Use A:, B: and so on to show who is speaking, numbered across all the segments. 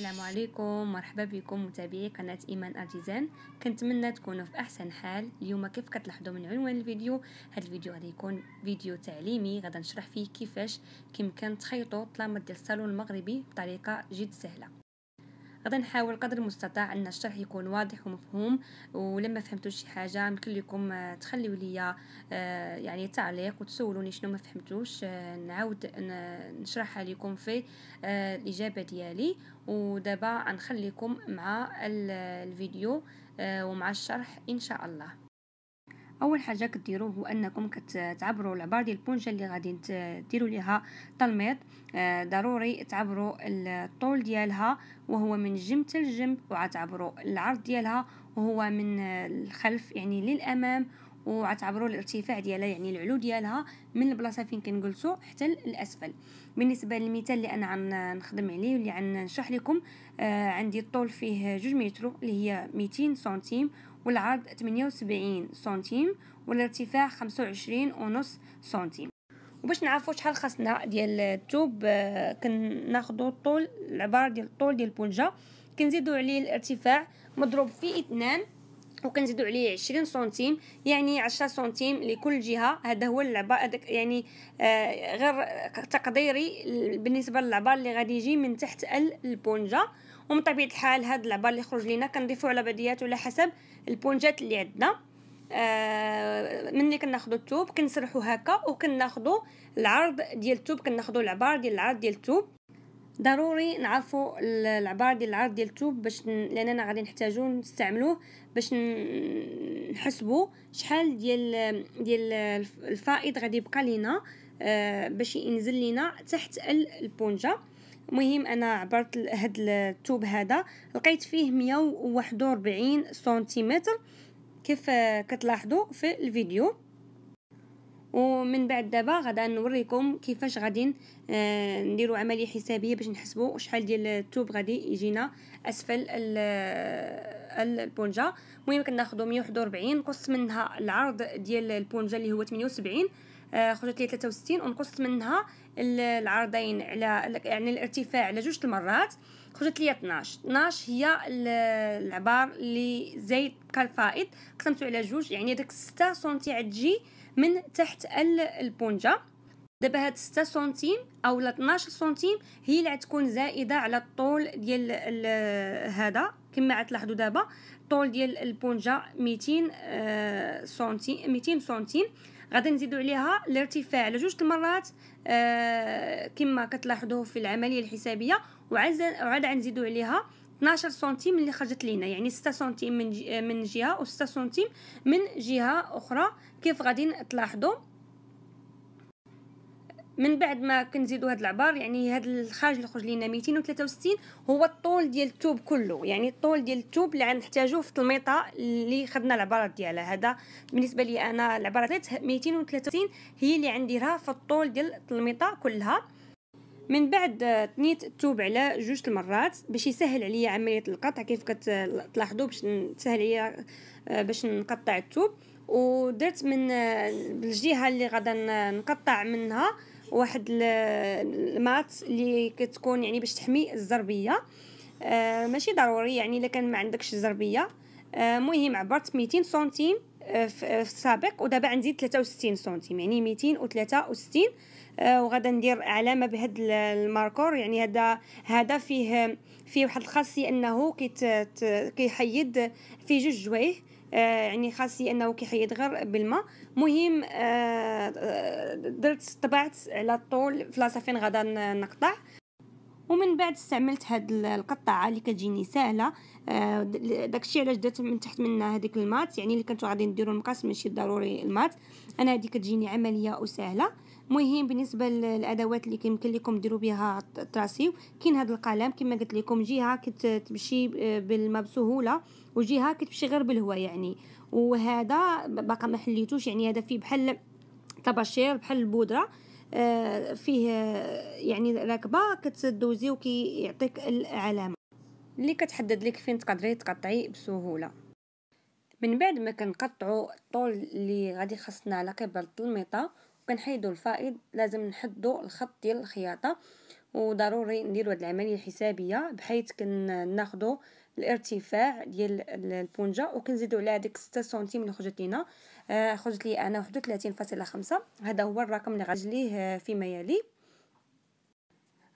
A: السلام عليكم مرحبا بكم متابعي قناة إيمان أرتيزان كنتمنى تكونوا في أحسن حال اليوم كيف كتلاحظوا من عنوان الفيديو هذا الفيديو غادي يكون فيديو تعليمي غادي نشرح فيه كيفاش كيمكن تخيطوا طلامة ديال الصالون المغربي بطريقة جد سهلة غادي نحاول قدر المستطاع ان الشرح يكون واضح ومفهوم ولما فهمتوا شي حاجه يمكن لكم آه، تخليوا لي آه، يعني تعليق وتسولوني شنو ما فهمتوش آه، نعاود نشرحها لكم في الاجابه ديالي ودابا غنخليكم مع الفيديو ومع الشرح ان شاء الله اول حاجه كديروه هو انكم كتعبروا العبار ديال البونجه اللي غادي ديروا ليها تلميط آه، ضروري تعبروا الطول ديالها وهو من جنب حتى الجنب وعتعبروا العرض ديالها وهو من الخلف يعني للامام وعتعبروا الارتفاع ديالها يعني العلو ديالها من البلاصه فين كنجلسوا حتى الاسفل بالنسبه للمثال اللي انا عن نخدم عليه واللي عن نشرح لكم آه، عندي الطول فيه جوج متر اللي هي 200 سنتيم والعرض 78 سنتيم والارتفاع 25 ونص سنتيم وباش نعرفوا شحال خاصنا ديال الثوب آه، كناخذوا الطول العبار ديال الطول ديال البونجه كنزيدوا عليه الارتفاع مضروب في اثنان وكنزيدوا عليه 20 سنتيم يعني 10 سنتيم لكل جهه هذا هو اللعبه هذاك يعني آه، غير تقديري بالنسبه للعبار اللي غادي يجي من تحت البونجه ومن طبيعه الحال هاد العبار اللي خرج لينا كنضيفو على بعضياتو على حسب البونجات اللي عندنا آه ملي كناخذوا الثوب كنسرحو هكا وكناخذوا العرض ديال الثوب كناخذوا العبار ديال العرض ديال الثوب ضروري نعرفوا العبار ديال العرض ديال الثوب باش لاننا غادي نحتاجو نستعملوه باش نحسبوا شحال ديال ديال الفائض غادي يبقى لينا آه باش ينزل لينا تحت البونجه المهم انا عبرت هاد التوب هذا لقيت فيه 141 سنتيمتر كيف كتلاحظوا في الفيديو ومن بعد دابا غادا نوريكم كيفاش غادي آه، نديروا عمليه حسابيه باش نحسبوا شحال ديال التوب غادي يجينا اسفل البونجه المهم كناخذوا 141 نقص منها العرض ديال البونجه اللي هو 78 آه، خرجت لي 63 ونقص منها العرضين على يعني الارتفاع على جوج المرات خرجت لي 12 12 هي العبار اللي زايد بقى قسمته على جوج يعني داك 6 سنتي عتجي من تحت البونجا دابا هاد 6 سنتيم او 12 سنتيم هي اللي غتكون زائده على الطول ديال هذا كما غتلاحظوا دابا الطول ديال البونجا 200 آه، سنتيم 200 سنتيم غادي نزيدو عليها الارتفاع لجوج المرات آه كما كتلاحظوه في العمليه الحسابيه وعاد غنزيدو عليها 12 سنتيم اللي خرجت لينا يعني 6 سنتيم من من جهه و 6 سنتيم من جهه اخرى كيف غادي تلاحظوا من بعد ما كنزيدوا هاد العبار يعني هاد الخارج اللي خرج لينا 263 هو الطول ديال التوب كله يعني الطول ديال التوب اللي غنحتاجو في التلميطه اللي خدنا العبارات ديالها هذا بالنسبه لي انا العبارات 263 هي اللي راه في الطول ديال التلميطه كلها من بعد تنيت التوب على جوج المرات باش يسهل عليا عمليه القطع كيف كتلاحظوا باش تسهل عليا آه، باش نقطع التوب ودرت من آه، الجهه اللي غادا نقطع منها واحد المات اللي كتكون يعني باش تحمي الزربيه آه ماشي ضروري يعني الا كان ما عندكش الزربيه آه، المهم عبرت 200 سنتيم في السابق ودابا عندي 63 سنتيم يعني 263 آه، وغادا ندير علامه بهاد الماركور يعني هذا هذا فيه فيه واحد الخاصيه انه كيحيد فيه جوج جوايه آه، يعني خاصية انه كيحيد غير بالماء مهم آه، درت طبعت على الطول فلاصه فين غادا نقطع ومن بعد استعملت هاد القطعه اللي كتجيني سهله آه، داكشي علاش درت من تحت منها هذيك المات يعني اللي كنتو غادي نديرو المقاس ماشي ضروري المات انا هذه كتجيني عمليه وسهله مهم بالنسبه للادوات اللي كيمكن لكم ديروا بها التراسيو كاين هذا القلم كما قلت لكم جهه كتمشي آه، بالما بسهوله وجهه كتمشي غير بالهواء يعني وهذا باقا ما حليتوش يعني هذا فيه بحال طباشير بحال البودره آه، فيه آه، يعني راكبه كتدوزي وكيعطيك العلامه اللي كتحدد لك فين تقدري تقطعي بسهوله من بعد ما كنقطعوا الطول اللي غادي خصنا على قبل التلميطه وكنحيدوا الفائض لازم نحدوا الخط ديال الخياطه وضروري نديروا هذه العمليه الحسابيه بحيث كناخذوا الارتفاع ديال البونجه وكنزيدوا عليها ديك 6 سنتيم اللي خرجت لينا آه، خرج لي انا واحد فاصلة خمسة هذا هو الرقم اللي غنجليه ليه آه، فيما يلي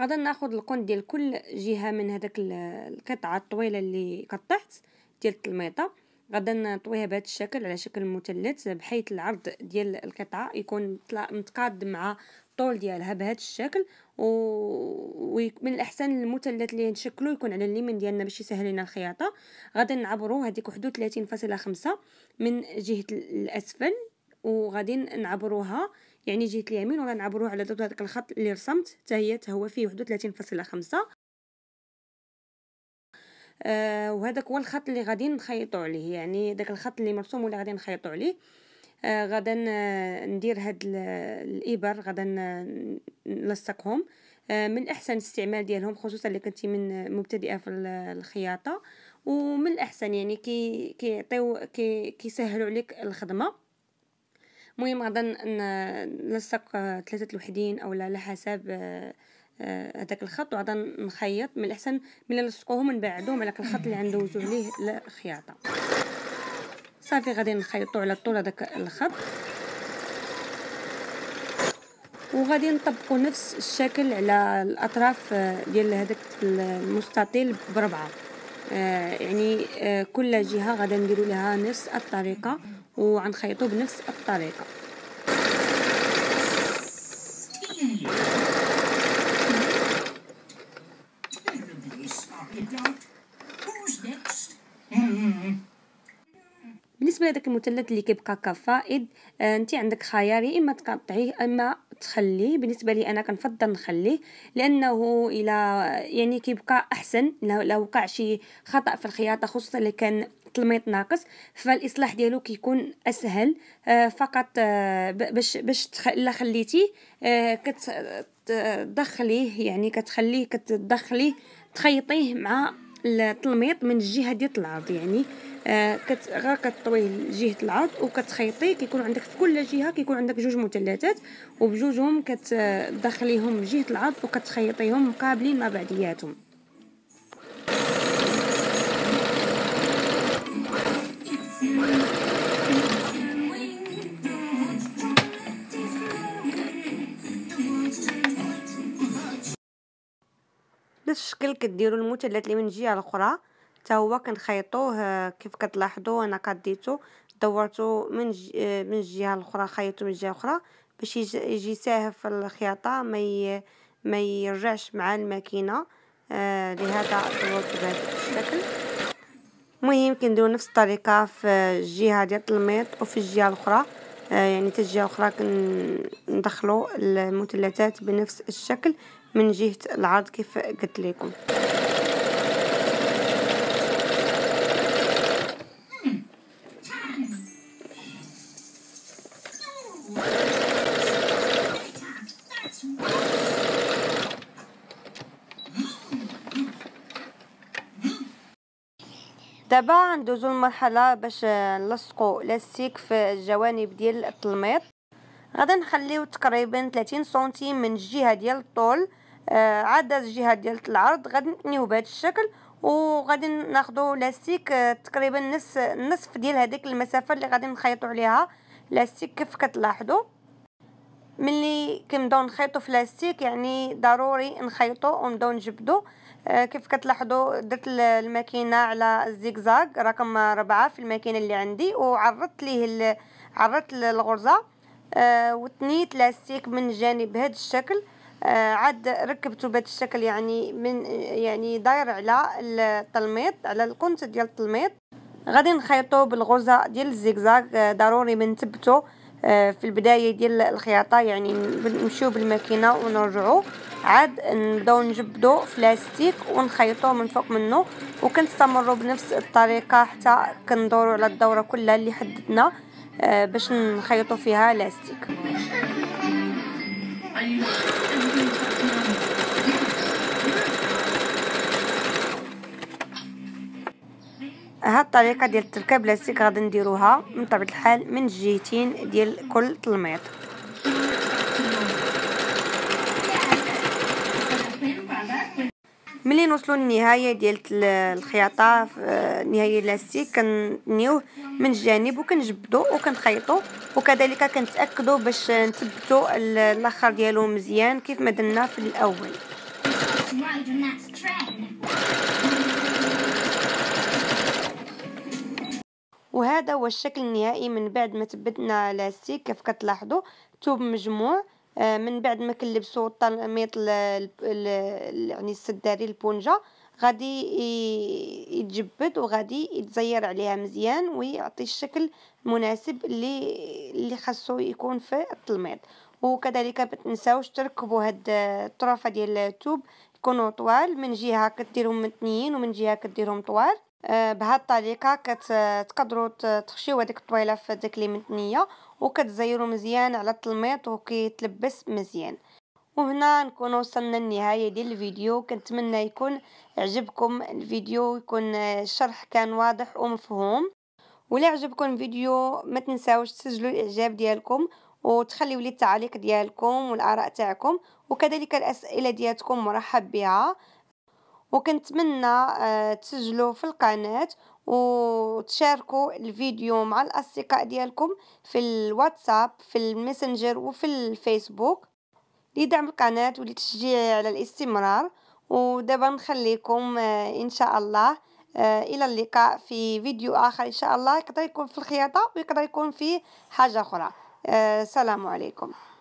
A: غادا ناخذ القند ديال كل جهه من هذاك القطعه الطويله اللي قطعت ديال الميطة غادا نطويها بهذا الشكل على شكل مثلث بحيث العرض ديال القطعه يكون متقاد مع الطول ديالها بهذا الشكل ومن الاحسن المثلث اللي نشكلو يكون على اليمين ديالنا باش يسهل لنا الخياطه غادي نعبرو هذيك 31.5 من جهه الاسفل وغادي نعبروها يعني جهه اليمين نعبروها على ضد هذاك الخط اللي رسمت حتى هي هو فيه 31.5 آه وهذاك هو الخط اللي غادي نخيطو عليه يعني داك الخط اللي مرسوم واللي غادي نخيطو عليه آه غادا ندير هاد الابر غادا نلصقهم آه، من الاحسن استعمال ديالهم خصوصا اللي كنتي من مبتدئه في الخياطه ومن الاحسن يعني كي كيعطيو كي كيسهلوا عليك الخدمه المهم غادا نلصق آه، ثلاثه الوحدين اولا على حسب آه، هذاك الخط وعاد نخيط من الاحسن ملي نلصقوهم نبعدوهم على الخط اللي غندوزو عليه الخياطه صافي غادي نخيطو على طول هذاك الخط وغادي نطبقوا نفس الشكل على الاطراف آه، ديال هذاك المستطيل بربعه آه، يعني آه، كل جهه غادي نديروا لها نفس الطريقه وغنخيطوا بنفس الطريقه بالنسبه لهذاك المثلث اللي كيبقى كفائد انت عندك خيار يا اما تقطعيه اما تخليه بالنسبه لي انا كنفضل نخليه لانه الى يعني كيبقى احسن لو وقع شي خطا في الخياطه خصوصا اللي كان تلميط ناقص فالاصلاح ديالو كيكون اسهل آه، فقط آه، باش باش الا خليتيه آه، كتدخليه يعني كتخليه كتدخليه تخيطيه مع التلميط من الجهه ديال العرض يعني آه، كت غير كطوي جهه العرض وكتخيطي كيكون عندك في كل جهه كيكون عندك جوج مثلثات وبجوجهم كتدخليهم جهه العرض وكتخيطيهم مقابلين مع بعضياتهم نفس الشكل كديروا المثلث اللي من الجهه الاخرى حتى هو كنخيطوه آه، كيف كتلاحظوا انا كديتو دورتو من ج... آه، من الجهه الاخرى خيطته من الجهه الاخرى باش يجي ساهل في الخياطه ما ما يرجعش مع الماكينه آه، لهذا دورت بهذا الشكل المهم كنديروا نفس الطريقه في الجهه ديال الميط وفي الجهه الاخرى آه، يعني تجي أخرى ندخلو المثلثات بنفس الشكل من جهة العرض كيف قلت لكم دابا ندوزو المرحله باش نلصقو لاستيك في الجوانب ديال التلميط غادي نخليو تقريبا 30 سنتيم من الجهه ديال الطول آه، عاد الجهه ديال العرض غادي نتنيو بهذا الشكل وغادي ناخدو لاستيك آه، تقريبا نص نصف ديال هذيك المسافه اللي غادي نخيطو عليها لاستيك كيف كتلاحظوا ملي كنبداو نخيطو في لاستيك يعني ضروري نخيطو ونبداو نجبدو آه، كيف كتلاحظوا درت الماكينه على الزيكزاك رقم ربعة في الماكينه اللي عندي وعرضت ليه عرضت الغرزه آه، وتنيت لاستيك من جانب هذا الشكل آه، عاد ركبته بهذا الشكل يعني من يعني داير على التلميط على القنت ديال التلميط غادي نخيطو بالغرزه ديال الزيكزاك ضروري بنثبتو آه، في البداية ديال الخياطة يعني نمشيو بالماكينة ونرجعو عاد نبداو نجبدو فلاستيك ونخيطو من فوق منه وكنستمرو بنفس الطريقة حتى كندورو على الدورة كلها اللي حددنا آه، باش نخيطو فيها لاستيك هاد الطريقه ديال التركه بلاستيك غادي نديروها من طبيعه الحال من الجهتين ديال كل تلميط ملي نوصلوا للنهايه ديال الخياطه نهايه الاستيك كننيوه من الجانب وكنجبدو وكنخيطو وكذلك كنتاكدوا باش نثبتوا الاخر ديالو مزيان كيف ما درنا في الاول وهذا هو الشكل النهائي من بعد ما ثبتنا لاستيك كيف كتلاحظوا ثوب مجموع آه، من بعد ما كنلبسو الطميط يعني السداري البونجه غادي يتجبد وغادي يتزير عليها مزيان ويعطي الشكل المناسب اللي اللي خاصو يكون في التلميط وكذلك ما تنساوش تركبوا هاد الطرفه ديال الثوب يكونوا طوال من جهه كديرهم متنيين ومن جهه كديرهم طوال آه، بهاد الطريقه كتقدروا تخشيو هذيك الطويله في هذيك لي متنيه وكتزيروا مزيان على التلميط وكيتلبس مزيان وهنا نكون وصلنا للنهايه ديال الفيديو كنتمنى يكون عجبكم الفيديو يكون الشرح كان واضح ومفهوم ولا عجبكم الفيديو ما تنساوش تسجلوا الاعجاب ديالكم وتخليو لي التعليق ديالكم والاراء تاعكم وكذلك الاسئله ديالكم مرحب بها وكنتمنى آه، تسجلوا في القناه وتشاركوا الفيديو مع الاصدقاء ديالكم في الواتساب في الماسنجر وفي الفيسبوك لدعم القناه ولتشجيع على الاستمرار ودابا نخليكم آه، ان شاء الله آه، الى اللقاء في فيديو اخر ان شاء الله يقدر يكون في الخياطه ويقدر يكون في حاجه اخرى آه، السلام عليكم